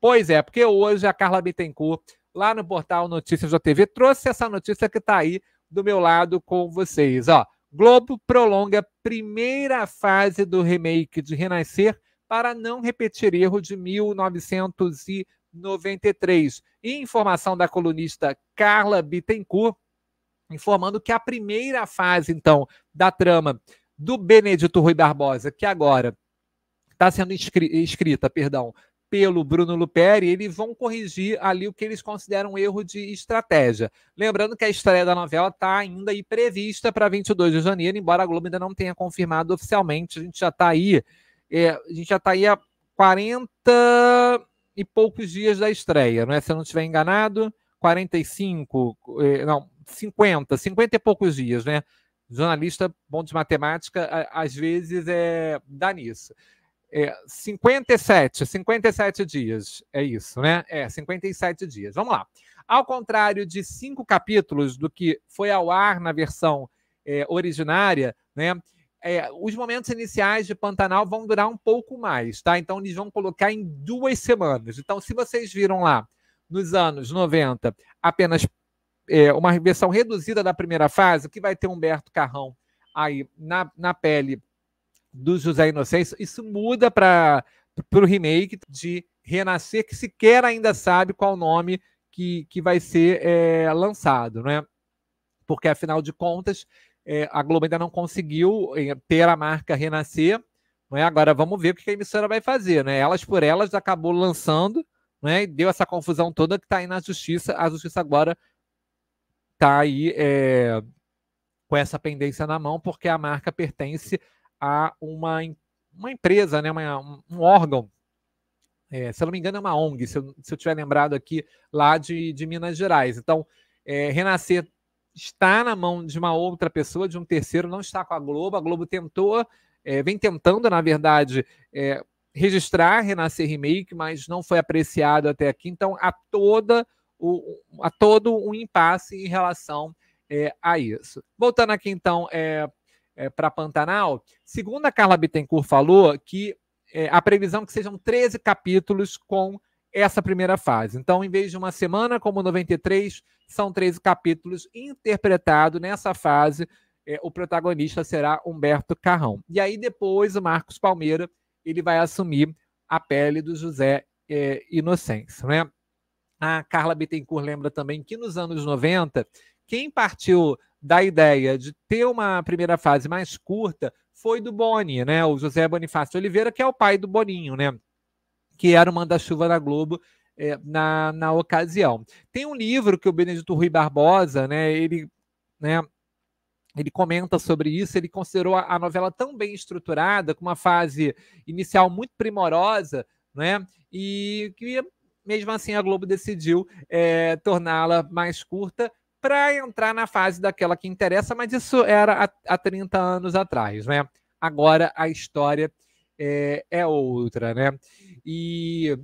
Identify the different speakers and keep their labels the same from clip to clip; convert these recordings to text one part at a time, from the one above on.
Speaker 1: Pois é, porque hoje a Carla Bittencourt, lá no portal Notícias da TV, trouxe essa notícia que está aí do meu lado com vocês. Ó, Globo prolonga primeira fase do remake de Renascer para não repetir erro de 1993. E informação da colunista Carla Bittencourt, informando que a primeira fase, então, da trama do Benedito Rui Barbosa, que agora está sendo escrita, perdão, pelo Bruno Luperi, eles vão corrigir ali o que eles consideram um erro de estratégia. Lembrando que a estreia da novela está ainda aí prevista para 22 de janeiro, embora a Globo ainda não tenha confirmado oficialmente. A gente já está aí, é, a gente já está aí há 40 e poucos dias da estreia, não é? Se eu não estiver enganado, 45, é, não, 50, 50 e poucos dias, né? Jornalista bom de matemática, às vezes é dá nisso. É, 57, 57 dias, é isso, né? É, 57 dias. Vamos lá. Ao contrário de cinco capítulos do que foi ao ar na versão é, originária, né? É, os momentos iniciais de Pantanal vão durar um pouco mais, tá? Então eles vão colocar em duas semanas. Então, se vocês viram lá nos anos 90 apenas é, uma versão reduzida da primeira fase, o que vai ter Humberto Carrão aí na, na pele do José Inocêncio, isso muda para o remake de Renascer, que sequer ainda sabe qual nome que, que vai ser é, lançado, né? Porque, afinal de contas, é, a Globo ainda não conseguiu é, ter a marca Renascer, né? agora vamos ver o que a emissora vai fazer, né? Elas por elas acabou lançando, né? E deu essa confusão toda que está aí na justiça. A justiça agora está aí é, com essa pendência na mão, porque a marca pertence a uma, uma empresa, né, uma, um órgão, é, se eu não me engano é uma ONG, se eu, se eu tiver lembrado aqui, lá de, de Minas Gerais. Então, é, Renascer está na mão de uma outra pessoa, de um terceiro, não está com a Globo. A Globo tentou, é, vem tentando, na verdade, é, registrar Renascer Remake, mas não foi apreciado até aqui. Então, há, toda o, há todo um impasse em relação é, a isso. Voltando aqui, então, é, é, para Pantanal. Segundo a Carla Bittencourt falou que é, a previsão é que sejam 13 capítulos com essa primeira fase. Então, em vez de uma semana, como 93, são 13 capítulos interpretados nessa fase. É, o protagonista será Humberto Carrão. E aí depois o Marcos Palmeira ele vai assumir a pele do José é, Inocêncio, né? A Carla Bittencourt lembra também que nos anos 90, quem partiu da ideia de ter uma primeira fase mais curta foi do Boni, né? O José Bonifácio Oliveira, que é o pai do Boninho, né? Que era o manda-chuva da Globo é, na, na ocasião. Tem um livro que o Benedito Rui Barbosa, né? Ele, né? Ele comenta sobre isso. Ele considerou a, novela tão bem estruturada, com uma fase inicial muito primorosa, né? E que mesmo assim a Globo decidiu é, torná-la mais curta para entrar na fase daquela que interessa, mas isso era há, há 30 anos atrás, né? Agora a história é, é outra, né? E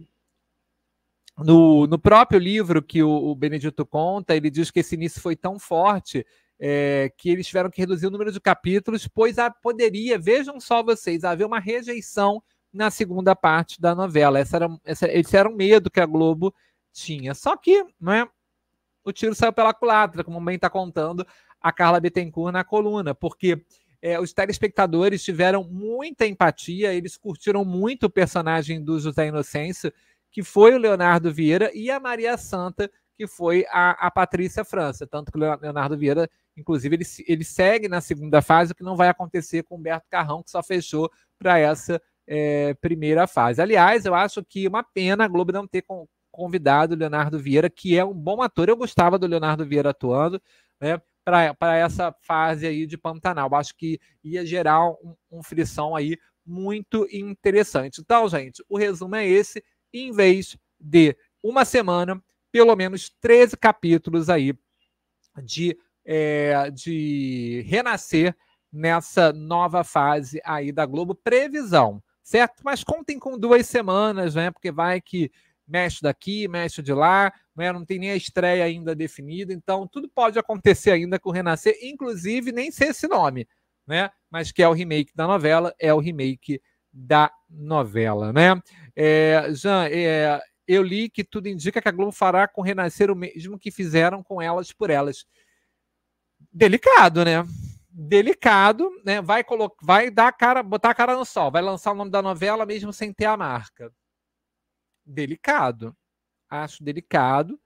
Speaker 1: no, no, próprio livro que o, o, Benedito conta, ele diz que esse início foi tão forte é, que eles tiveram que reduzir o número de capítulos, pois a, poderia, vejam só vocês, haver uma rejeição na segunda parte da novela. Essa era, essa, esse era um medo que a Globo tinha. Só que, não é? o tiro saiu pela culatra, como bem está contando a Carla Bittencourt na coluna, porque é, os telespectadores tiveram muita empatia, eles curtiram muito o personagem do José Inocêncio, que foi o Leonardo Vieira, e a Maria Santa, que foi a, a Patrícia França. Tanto que o Leonardo Vieira, inclusive, ele, ele segue na segunda fase, o que não vai acontecer com o Humberto Carrão, que só fechou para essa é, primeira fase. Aliás, eu acho que uma pena a Globo não ter convidado, Leonardo Vieira, que é um bom ator. Eu gostava do Leonardo Vieira atuando, né? Para essa fase aí de Pantanal. Acho que ia gerar um, um frição aí muito interessante. Então, gente, o resumo é esse. Em vez de uma semana, pelo menos 13 capítulos aí de, é, de renascer nessa nova fase aí da Globo. Previsão, certo? Mas contem com duas semanas, né? Porque vai que mexe daqui, mexe de lá, né? não tem nem a estreia ainda definida, então tudo pode acontecer ainda com o Renascer, inclusive nem ser esse nome, né? Mas que é o remake da novela, é o remake da novela, né? É, Jean, é, eu li que tudo indica que a Globo fará com Renascer o mesmo que fizeram com Elas por Elas. Delicado, né? Delicado, né? Vai, colo... vai dar cara, botar a cara no sol, vai lançar o nome da novela mesmo sem ter a marca delicado. Acho delicado,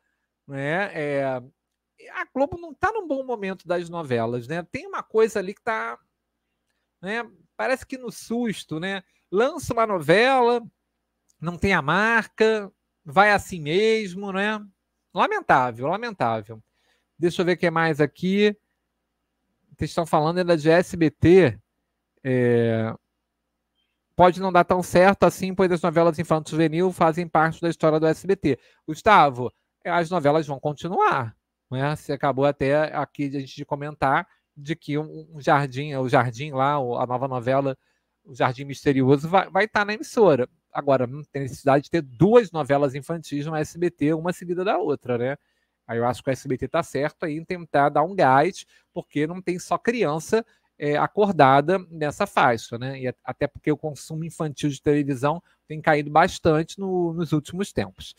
Speaker 1: né? É, a Globo não está num bom momento das novelas, né? Tem uma coisa ali que está, né? Parece que no susto, né? Lança uma novela, não tem a marca, vai assim mesmo, né? Lamentável, lamentável. Deixa eu ver o que mais aqui. Vocês estão falando é da de SBT. É pode não dar tão certo assim, pois as novelas infantis juvenil fazem parte da história do SBT. Gustavo, as novelas vão continuar. Né? Você acabou até aqui a gente de comentar de que um, jardim, o jardim lá, a nova novela, o Jardim Misterioso, vai estar vai tá na emissora. Agora, não tem necessidade de ter duas novelas infantis no SBT, uma seguida da outra, né? Aí eu acho que o SBT está certo aí em tentar dar um gás, porque não tem só criança é, acordada nessa faixa, né? E até porque o consumo infantil de televisão tem caído bastante no, nos últimos tempos.